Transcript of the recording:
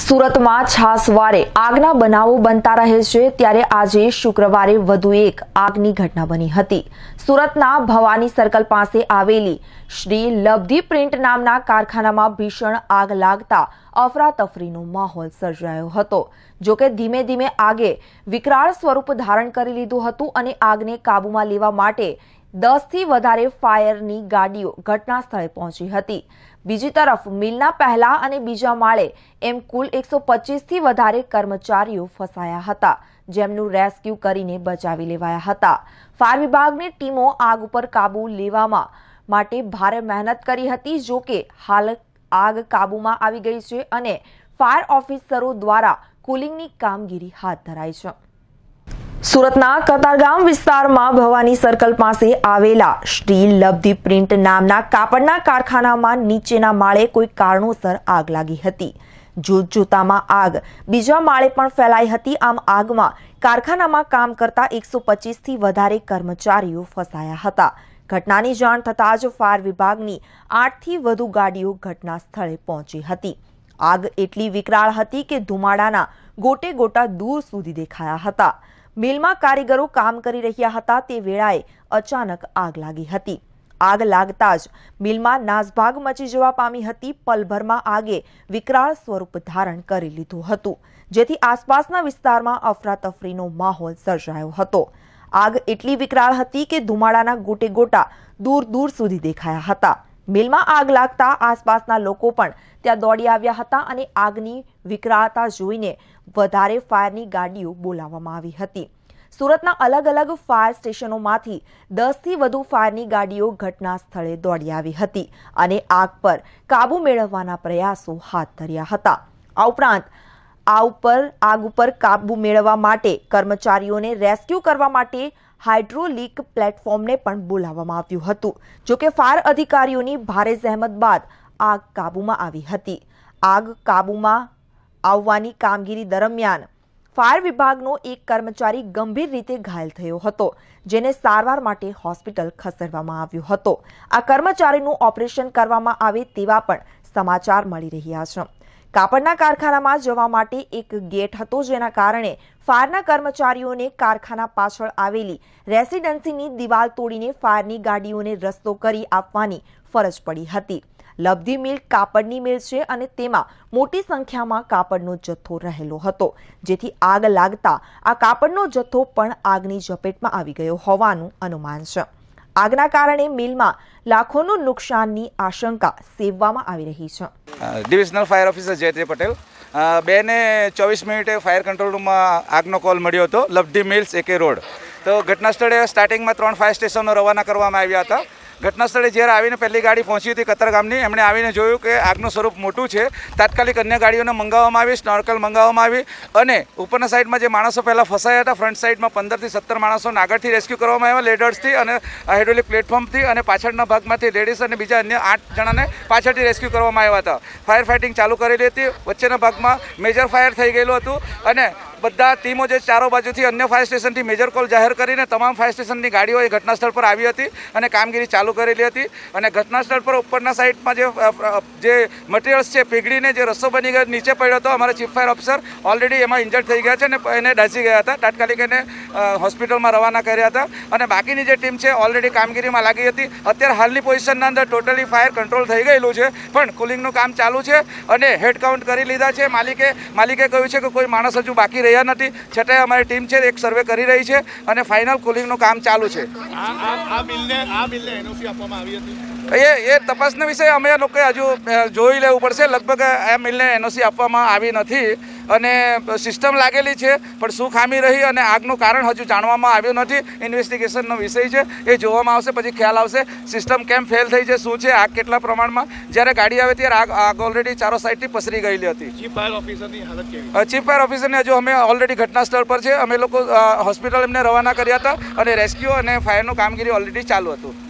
સુરતમાં છાસવારે આગના બનાવો બનતા રહે છે ત્યારે આજે શુક્રવારે વધુ એક આગની ઘટના બની હતી સુરતના ભવાની સર્કલ પાસે આવેલી શ્રી લબ્ધી પ્રિન્ટ નામના કારખાનામાં ભીષણ આગ લાગતા અફરાતફરીનો માહોલ સર્જાયો હતો જોકે ધીમે ધીમે આગે વિકરાળ સ્વરૂપ ધારણ કરી લીધું હતું અને આગને કાબૂમાં લેવા માટે દસથી વધારે ફાયરની ગાડીઓ ઘટના સ્થળે પહોંચી હતી બીજી તરફ મિલના પહેલા અને બીજા માળે એમ કુલ એકસો પચીસથી વધારે કર્મચારીઓ ફસાયા હતા જેમનું રેસ્ક્યુ કરીને બચાવી લેવાયા હતા ફાયર વિભાગની ટીમો આગ ઉપર કાબૂ લેવામાં માટે ભારે મહેનત કરી હતી જો કે હાલ આગ કાબૂમાં આવી ગઈ છે અને ફાયર ઓફિસરો દ્વારા કુલિંગની કામગીરી હાથ ધરાઈ છે સુરતના કતારગામ વિસ્તારમાં ભવાની સર્કલ પાસે આવેલા સ્ટીલ લબ્ધી પ્રિન્ટ નામના કાપડના કારખાનામાં નીચેના માળે કોઈ કારણોસર આગ લાગી હતી જોતજોતામાં આગ બીજા માળે પણ ફેલાઈ હતી આમ આગમાં કારખાનામાં કામ કરતા એકસો પચીસથી વધારે કર્મચારીઓ ફસાયા હતા ઘટનાની જાણ થતાં જ ફાયર વિભાગની આઠથી વધુ ગાડીઓ ઘટના સ્થળે પહોંચી હતી આગ એટલી વિકરાળ હતી કે ધુમાડાના ગોટે ગોટા દૂર સુધી દેખાયા હતા મિલમાં કારીગરો કામ કરી રહ્યા હતા તે વેળાએ અચાનક આગ લાગી હતી આગ લાગતા જ મિલમાં નાસભાગ મચી જવા પામી હતી પલભરમાં આગે વિકરાળ સ્વરૂપ ધારણ કરી લીધું હતું જેથી આસપાસના વિસ્તારમાં અફરાતફરીનો માહોલ સર્જાયો હતો આગ એટલી વિકરાળ હતી કે ધુમાડાના ગોટે ગોટા દૂર દૂર સુધી દેખાયા હતા મિલમાં આગ લાગતા આસપાસના લોકો પણ ત્યાં દોડી આવ્યા હતા અને આગની વિકરાળતા જોઈને વધારે ફાયરની ગાડીઓ બોલાવવામાં આવી હતી સુરતના અલગ અલગ ફાયર સ્ટેશનોમાંથી દસથી વધુ ફાયરની ગાડીઓ ઘટના સ્થળે દોડી આવી હતી અને આગ પર કાબુ મેળવવાના પ્રયાસો હાથ ધર્યા હતા આ ઉપરાંત આ ઉપર આગ ઉપર કાબુ મેળવવા માટે કર્મચારીઓને રેસ્ક્યુ કરવા માટે હાઇડ્રોલિક પ્લેટફોર્મને પણ બોલાવવામાં આવ્યું હતું જોકે ફાયર અધિકારીઓની ભારે સહેમત બાદ આગ કાબૂમાં આવી હતી આગ કાબૂમાં આવવાની કામગીરી દરમિયાન ફાયર વિભાગનો એક કર્મચારી ગંભીર રીતે ઘાયલ થયો હતો જેને સારવાર માટે હોસ્પિટલ ખસેડવામાં આવ્યો હતો આ કર્મચારીનું ઓપરેશન કરવામાં આવે તેવા પણ સમાચાર મળી રહ્યા છે કાપડના કારખાનામાં જવા માટે એક ગેટ હતો જેના કારણે ફાયરના કર્મચારીઓને કારખાના પાછળ આવેલી રેસિડેન્સીની દિવાલ તોડીને ફાયરની ગાડીઓને રસ્તો કરી આપવાની ફરજ પડી હતી લબ્ધી મિલ કાપડની મિલ છે અને તેમાં મોટી સંખ્યામાં કાપડનો જથ્થો રહેલો હતો જેથી આગ લાગતા આ કાપડનો જથ્થો પણ આગની ઝપેટમાં આવી ગયો હોવાનું અનુમાન છે આગના કારણે મિલમાં લાખોનું નુકસાનની આશંકા સેવવામાં આવી રહી છે divisional fire officer Jayatri Patel બે ને ચોવીસ મિનિટે ફાયર કંટ્રોલ રૂમમાં આગનો કોલ મળ્યો હતો લબડી મિલ્સ એકે રોડ તો ઘટના સ્થળે સ્ટાર્ટિંગમાં ત્રણ ફાયર સ્ટેશનો રવાના કરવામાં આવ્યા હતા ઘટનાસ્થળે જ્યારે આવીને પહેલી ગાડી પહોંચી હતી કતર એમણે આવીને જોયું કે આગનું સ્વરૂપ મોટું છે તાત્કાલિક અન્ય ગાડીઓને મંગાવવામાં આવી સ્નોર્કલ મંગાવવામાં આવી અને ઉપરના સાઈડમાં જે માણસો પહેલાં ફસાયા હતા ફ્રન્ટ સાઈડમાં પંદરથી સત્તર માણસોને આગળથી રેસ્ક્યુ કરવામાં આવ્યા લેડર્સથી અને હાઇડ્રોલિક પ્લેટફોર્મથી અને પાછળના ભાગમાંથી લેડીઝ અને બીજા અન્ય આઠ જણાને પાછળથી રેસ્ક્યુ કરવામાં આવ્યા હતા ફાયર ફાઇટિંગ ચાલુ કરેલી હતી વચ્ચેના ભાગમાં મેજર ફાયર થઈ ગયેલું હતું અને બધા ટીમો જે ચારો બાજુથી અન્ય ફાયર સ્ટેશનથી મેજર કોલ જાહેર કરીને તમામ ફાયર સ્ટેશનની ગાડીઓ એ ઘટનાસ્થળ પર આવી હતી અને કામગીરી ચાલુ કરેલી હતી અને ઘટનાસ્થળ પર ઉપરના સાઈડમાં જે જે મટીરિયલ્સ છે પીગળીને જે રસ્તો બની ગયો નીચે પડ્યો હતો અમારા ચીફ ફાયર ઓફિસર ઓલરેડી એમાં ઇન્જર્ડ થઈ ગયા છે અને એને ડાસી ગયા હતા તાત્કાલિક એને હોસ્પિટલમાં રવાના કર્યા હતા અને બાકીની જે ટીમ છે ઓલરેડી કામગીરીમાં લાગી હતી અત્યારે હાલની પોઝિશનના અંદર ટોટલી ફાયર કંટ્રોલ થઈ ગયેલું છે પણ કુલિંગનું કામ ચાલુ છે અને હેડ કાઉન્ટ કરી લીધા છે માલિકે માલિકે કહ્યું છે કે કોઈ માણસ હજુ બાકી રહ્યા નથી છતાંય અમારી ટીમ છે એક સર્વે કરી રહી છે અને ફાઇનલ કુલિંગનું કામ ચાલુ છે આ બિલને આ બિલને એ એ તપાસના વિષય અમે લોકોએ હજુ જોઈ લેવું પડશે લગભગ આ મિલને એનઓસી આપવામાં આવી નથી અને સિસ્ટમ લાગેલી છે પણ શું ખામી રહી અને આગનું કારણ હજુ જાણવામાં આવ્યું નથી ઇન્વેસ્ટિગેશનનો વિષય છે એ જોવામાં આવશે પછી ખ્યાલ આવશે સિસ્ટમ કેમ ફેલ થઈ છે શું છે આગ કેટલા પ્રમાણમાં જ્યારે ગાડી આવે ત્યારે આગ આગ ઓલરેડી ચારો સાઈડથી પસરી ગયેલી હતી ચીફ ફાયર ઓફિસરની હજુ અમે ઓલરેડી ઘટના સ્થળ પર છે અમે લોકો હોસ્પિટલ એમને રવાના કર્યા હતા અને રેસ્ક્યુ અને ફાયરનું કામગીરી ઓલરેડી ચાલુ હતું